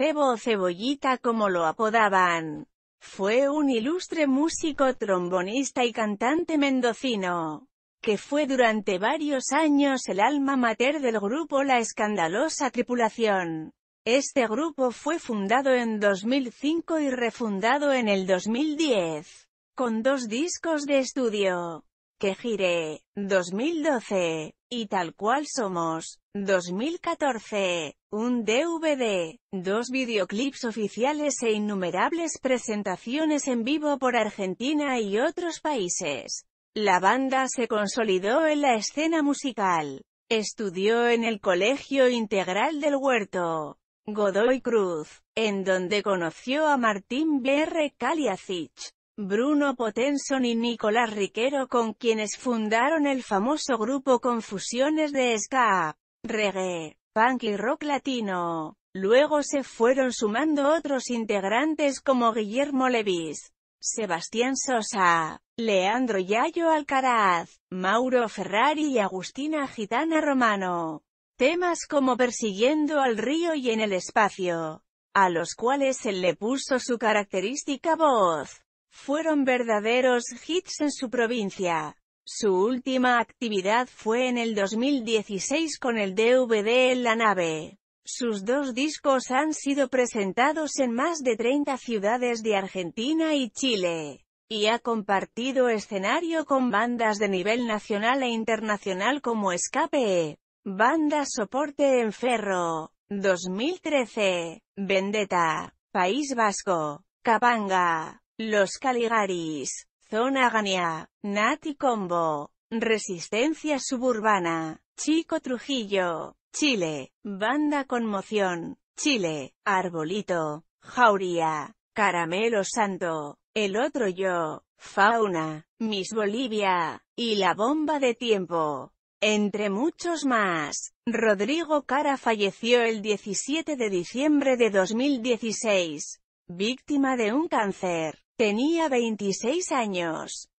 Cebo o Cebollita como lo apodaban. Fue un ilustre músico, trombonista y cantante mendocino, que fue durante varios años el alma mater del grupo La Escandalosa Tripulación. Este grupo fue fundado en 2005 y refundado en el 2010, con dos discos de estudio, que gire, 2012 y tal cual somos. 2014. Un DVD, dos videoclips oficiales e innumerables presentaciones en vivo por Argentina y otros países. La banda se consolidó en la escena musical. Estudió en el Colegio Integral del Huerto, Godoy Cruz, en donde conoció a Martín B.R. Kaliacich. Bruno Potenson y Nicolás Riquero con quienes fundaron el famoso grupo Confusiones de ska, reggae, punk y rock latino. Luego se fueron sumando otros integrantes como Guillermo Levis, Sebastián Sosa, Leandro Yayo Alcaraz, Mauro Ferrari y Agustina Gitana Romano. Temas como Persiguiendo al río y En el espacio, a los cuales él le puso su característica voz fueron verdaderos hits en su provincia. Su última actividad fue en el 2016 con el DVD en la nave. Sus dos discos han sido presentados en más de 30 ciudades de Argentina y Chile, y ha compartido escenario con bandas de nivel nacional e internacional como Escape, Banda Soporte en Ferro, 2013, Vendetta, País Vasco, Capanga, los Caligaris, Zona Gania, Nati Combo, Resistencia Suburbana, Chico Trujillo, Chile, Banda Conmoción, Chile, Arbolito, Jauría, Caramelo Santo, El Otro Yo, Fauna, Miss Bolivia, y La Bomba de Tiempo. Entre muchos más, Rodrigo Cara falleció el 17 de diciembre de 2016 víctima de un cáncer. Tenía 26 años.